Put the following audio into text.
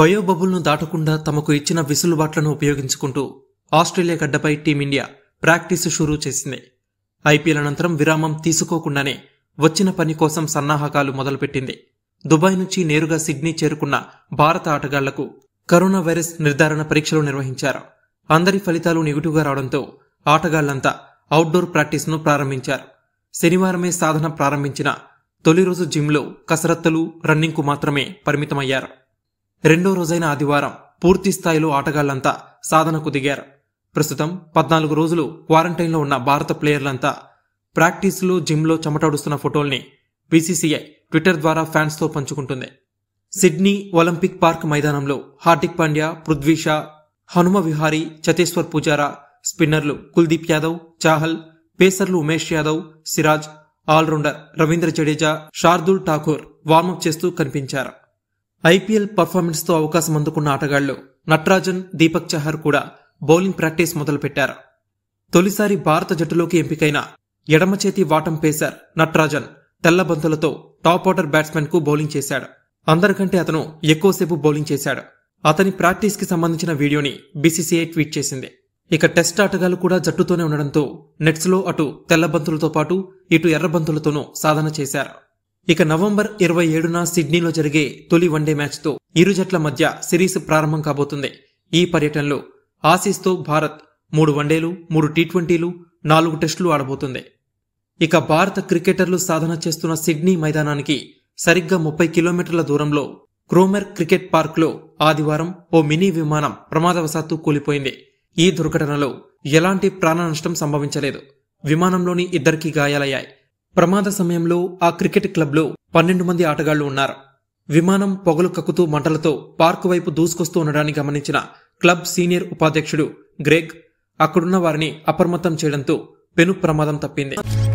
బయోబబుల్ను దాటకుండా తమకు ఇచ్చిన విసులుబాట్లను ఉపయోగించుకుంటూ ఆస్ట్రేలియా గడ్డపై టీమిండియా ప్రాక్టీసు షురూ చేసింది ఐపీఎల్ అనంతరం విరామం తీసుకోకుండానే వచ్చిన పని కోసం సన్నాహకాలు మొదలుపెట్టింది దుబాయ్ నుంచి నేరుగా సిడ్నీ చేరుకున్న భారత ఆటగాళ్లకు కరోనా వైరస్ నిర్ధారణ పరీక్షలు నిర్వహించారు అందరి ఫలితాలు నెగిటివ్గా రావడంతో ఆటగాళ్లంతా అవుట్డోర్ ప్రాక్టీస్ను ప్రారంభించారు శనివారమే సాధన ప్రారంభించిన తొలి రోజు జిమ్లో కసరత్తులు రన్నింగ్కు మాత్రమే పరిమితమయ్యారు రెండో రోజైన ఆదివారం పూర్తి స్థాయిలో ఆటగాళ్లంతా సాధనకు దిగారు ప్రస్తుతం పద్నాలుగు రోజులు క్వారంటైన్లో ఉన్న భారత ప్లేయర్లంతా ప్రాక్టీస్లు జిమ్లో చెమటాడుస్తున్న ఫోటోల్ని బీసీసీఐ ట్విట్టర్ ద్వారా ఫ్యాన్స్తో పంచుకుంటుంది సిడ్నీ ఒలింపిక్ పార్క్ మైదానంలో హార్దిక్ పాండ్యా పృథ్వీష హనుమ విహారీ చతేశ్వర్ పూజారా స్పిన్నర్లు కుల్దీప్ యాదవ్ చాహల్ పేసర్లు ఉమేష్ యాదవ్ సిరాజ్ ఆల్రౌండర్ రవీంద్ర జడేజా షార్దుల్ ఠాకూర్ వార్మప్ చేస్తూ కనిపించారు ఐపీఎల్ పర్ఫార్మెన్స్తో అవకాశం అందుకున్న ఆటగాళ్లు నట్రాజన్ దీపక్ చహర్ కూడా బౌలింగ్ ప్రాక్టీస్ మొదలుపెట్టారు తొలిసారి భారత జట్టులోకి ఎంపికైన ఎడమ చేతి వాటం పేసర్ నట్రాజన్ తెల్ల బంతులతో టాప్ ఆర్డర్ బ్యాట్స్మెన్ కు బౌలింగ్ చేశాడు అందరికంటే అతను ఎక్కువసేపు బౌలింగ్ చేశాడు అతని ప్రాక్టీస్ కి సంబంధించిన వీడియోని బీసీసీఐ ట్వీట్ చేసింది ఇక టెస్ట్ ఆటగాళ్లు కూడా జట్టుతోనే ఉండడంతో నెట్స్లో అటు తెల్ల బంతులతో పాటు ఇటు ఎర్ర బంతులతోనూ సాధన చేశారు ఇక నవంబర్ ఇరవై ఏడున సిడ్నీలో జరిగే తొలి వన్డే మ్యాచ్తో ఇరు జట్ల మధ్య సిరీస్ ప్రారంభం కాబోతుంది ఈ పర్యటనలో ఆసీస్తో భారత్ మూడు వన్డేలు మూడు టీ ట్వంటీలు నాలుగు టెస్టులు ఆడబోతుంది ఇక భారత క్రికెటర్లు సాధన చేస్తున్న సిడ్నీ మైదానానికి సరిగ్గా ముప్పై కిలోమీటర్ల దూరంలో క్రోమెర్ క్రికెట్ పార్క్లో ఆదివారం ఓ మినీ విమానం ప్రమాదవశాత్తు కూలిపోయింది ఈ దుర్ఘటనలో ఎలాంటి ప్రాణ నష్టం సంభవించలేదు విమానంలోని ఇద్దరికీ గాయాలయ్యాయి ప్రమాద సమయంలో ఆ క్రికెట్ క్లబ్లో పన్నెండు మంది ఆటగాళ్లు ఉన్నారు విమానం పొగలు కక్కుతూ మంటలతో పార్కు వైపు దూసుకొస్తూ ఉండడాన్ని గమనించిన క్లబ్ సీనియర్ ఉపాధ్యక్షుడు గ్రేగ్ అక్కడున్న వారిని అప్రమత్తం చేయడంతో పెను ప్రమాదం తప్పింది